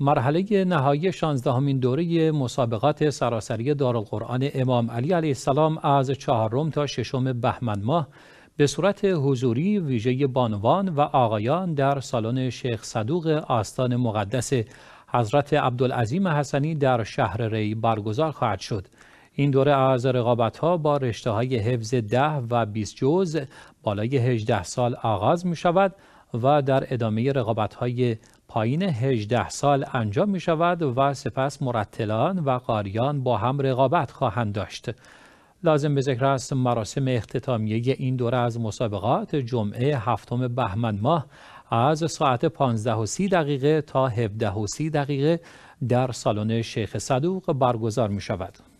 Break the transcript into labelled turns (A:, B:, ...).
A: مرحله نهایی شانزدهمین همین دوره مسابقات سراسری دارالقرآن امام علی علیه السلام از چهارم تا ششم بهمن ماه به صورت حضوری ویژه بانوان و آقایان در سالن شیخ صدوق آستان مقدس حضرت عبدالعظیم حسنی در شهر ری برگزار خواهد شد. این دوره از رقابت ها با رشته های حفظ ده و 20 جز بالای 18 سال آغاز می شود و در ادامه رقابت های پایین 18 سال انجام می شود و سپس مرتلان و قاریان با هم رقابت خواهند داشت. لازم به ذکر است مراسم اختتامیه این دوره از مسابقات جمعه هفتم بهمن ماه از ساعت 15 دقیقه تا 17 دقیقه در سالن شیخ صدوق برگزار می شود.